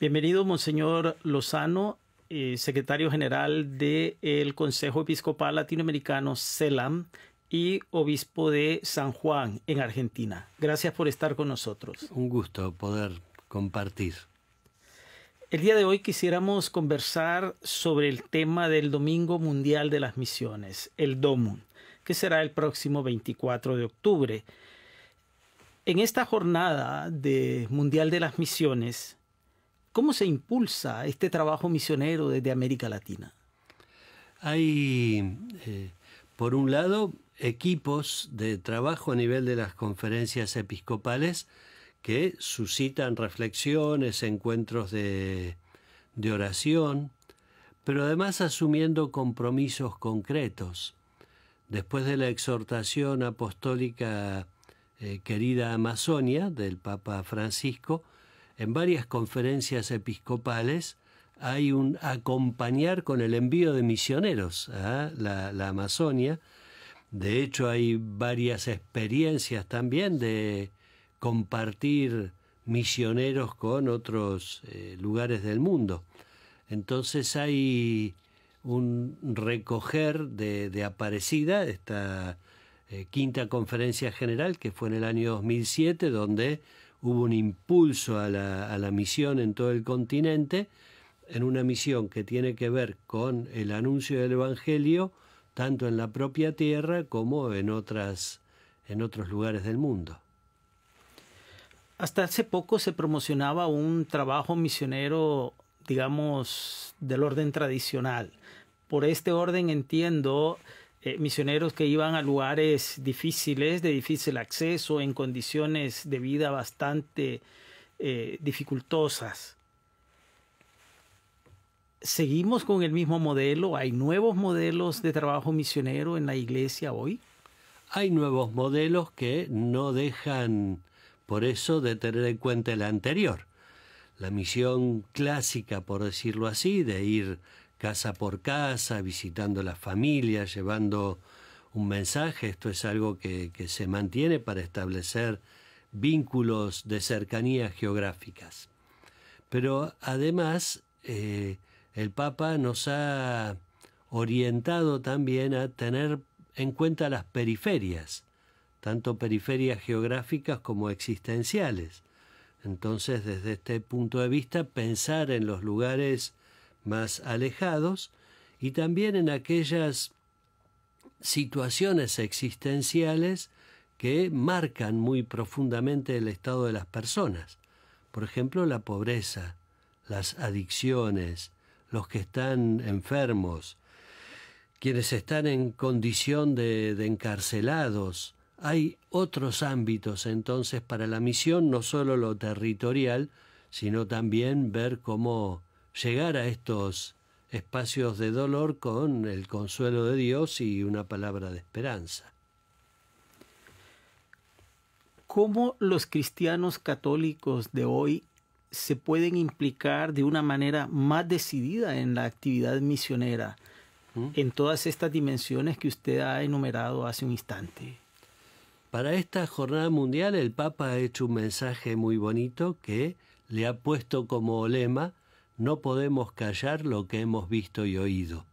Bienvenido, Monseñor Lozano, eh, secretario general del Consejo Episcopal Latinoamericano, CELAM, y obispo de San Juan, en Argentina. Gracias por estar con nosotros. Un gusto poder compartir. El día de hoy quisiéramos conversar sobre el tema del Domingo Mundial de las Misiones, el DOMUN, que será el próximo 24 de octubre. En esta jornada de Mundial de las Misiones, ¿Cómo se impulsa este trabajo misionero desde América Latina? Hay, eh, por un lado, equipos de trabajo a nivel de las conferencias episcopales que suscitan reflexiones, encuentros de, de oración, pero además asumiendo compromisos concretos. Después de la exhortación apostólica eh, querida Amazonia del Papa Francisco, en varias conferencias episcopales hay un acompañar con el envío de misioneros ¿ah? a la, Amazonia. De hecho, hay varias experiencias también de compartir misioneros con otros eh, lugares del mundo. Entonces hay un recoger de, Aparecida, esta eh, quinta conferencia general que fue en el año 2007, donde hubo un impulso a la, a la misión en todo el continente, en una misión que tiene que ver con el anuncio del Evangelio, tanto en la propia tierra como en, otras, en otros lugares del mundo. Hasta hace poco se promocionaba un trabajo misionero, digamos, del orden tradicional. Por este orden entiendo eh, misioneros que iban a lugares difíciles, de difícil acceso, en condiciones de vida bastante eh, dificultosas. ¿Seguimos con el mismo modelo? ¿Hay nuevos modelos de trabajo misionero en la iglesia hoy? Hay nuevos modelos que no dejan, por eso, de tener en cuenta el anterior. La misión clásica, por decirlo así, de ir casa por casa, visitando las familias, llevando un mensaje. Esto es algo que, se mantiene para establecer vínculos de cercanías geográficas. Pero además, eh, el Papa nos ha orientado también a tener en cuenta las periferias, tanto periferias geográficas como existenciales. Entonces, desde este punto de vista, pensar en los lugares más alejados y también en aquellas situaciones existenciales que marcan muy profundamente el estado de las personas. Por ejemplo, la pobreza, las adicciones, los que están enfermos, quienes están en condición de, encarcelados. Hay otros ámbitos entonces para la misión, no solo lo territorial, sino también ver cómo llegar a estos espacios de dolor con el consuelo de Dios y una palabra de esperanza. ¿Cómo los cristianos católicos de hoy se pueden implicar de una manera más decidida en la actividad misionera, ¿Mm? en todas estas dimensiones que usted ha enumerado hace un instante? Para esta jornada mundial el Papa ha hecho un mensaje muy bonito que le ha puesto como lema no podemos callar lo que hemos visto y oído,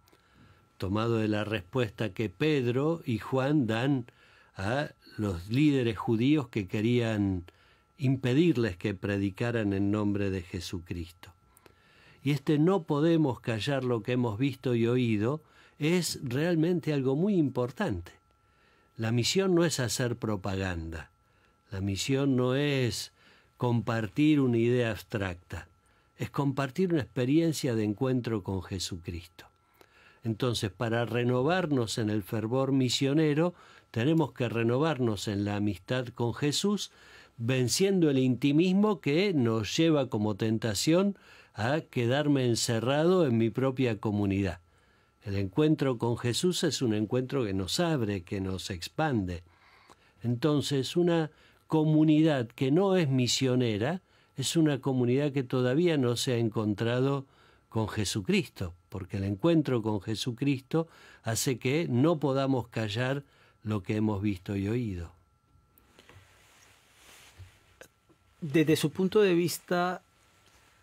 tomado de la respuesta que Pedro y Juan dan a los líderes judíos que querían impedirles que predicaran en nombre de Jesucristo. Y este no podemos callar lo que hemos visto y oído es realmente algo muy importante. La misión no es hacer propaganda, la misión no es compartir una idea abstracta, es compartir una experiencia de encuentro con Jesucristo. Entonces, para renovarnos en el fervor misionero, tenemos que renovarnos en la amistad con Jesús, venciendo el intimismo que nos lleva como tentación a quedarme encerrado en mi propia comunidad. El encuentro con Jesús es un encuentro que nos abre, que nos expande. Entonces, una comunidad que no es misionera es una comunidad que todavía no se ha encontrado con Jesucristo, porque el encuentro con Jesucristo hace que no podamos callar lo que hemos visto y oído. Desde su punto de vista,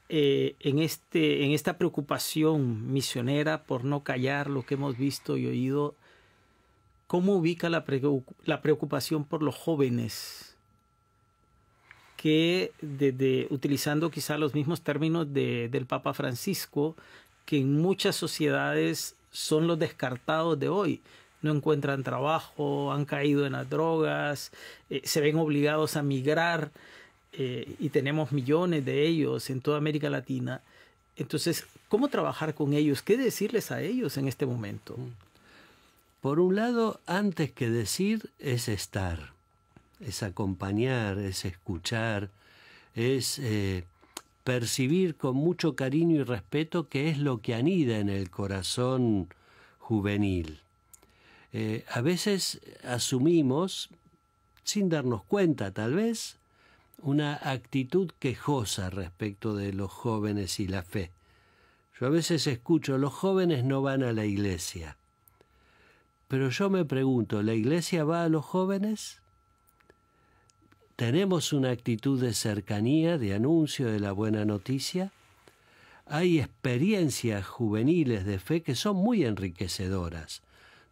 eh, en, este, en esta preocupación misionera por no callar lo que hemos visto y oído, ¿cómo ubica la, preocupación por los jóvenes que utilizando quizá los mismos términos del Papa Francisco, que en muchas sociedades son los descartados de hoy. No encuentran trabajo, han caído en las drogas, eh, se ven obligados a migrar eh, y tenemos millones de ellos en toda América Latina. Entonces, ¿cómo trabajar con ellos? ¿Qué decirles a ellos en este momento? Por un lado, antes que decir es estar es acompañar, es escuchar, es eh, percibir con mucho cariño y respeto qué es lo que anida en el corazón juvenil. Eh, a veces asumimos, sin darnos cuenta tal vez, una actitud quejosa respecto de los jóvenes y la fe. Yo a veces escucho, los jóvenes no van a la iglesia. Pero yo me pregunto, ¿la iglesia va a los jóvenes? ¿Tenemos una actitud de cercanía, de anuncio de la buena noticia? Hay experiencias juveniles de fe que son muy enriquecedoras,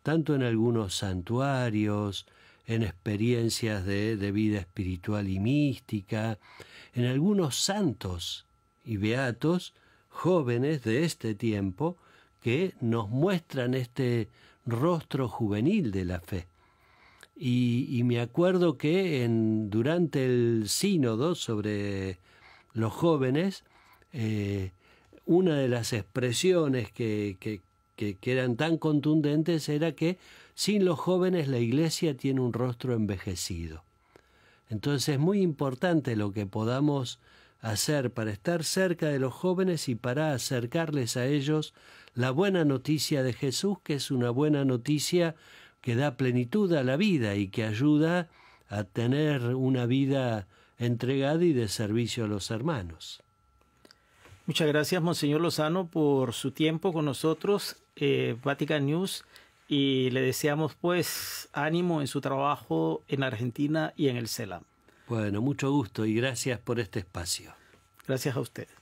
tanto en algunos santuarios, en experiencias de, vida espiritual y mística, en algunos santos y beatos jóvenes de este tiempo que nos muestran este rostro juvenil de la fe. Y, me acuerdo que en, durante el sínodo sobre los jóvenes, eh, una de las expresiones que, que, que, eran tan contundentes era que sin los jóvenes la iglesia tiene un rostro envejecido. Entonces es muy importante lo que podamos hacer para estar cerca de los jóvenes y para acercarles a ellos la buena noticia de Jesús, que es una buena noticia que da plenitud a la vida y que ayuda a tener una vida entregada y de servicio a los hermanos. Muchas gracias, Monseñor Lozano, por su tiempo con nosotros, eh, Vatican News, y le deseamos pues ánimo en su trabajo en Argentina y en el CELAM. Bueno, mucho gusto y gracias por este espacio. Gracias a usted.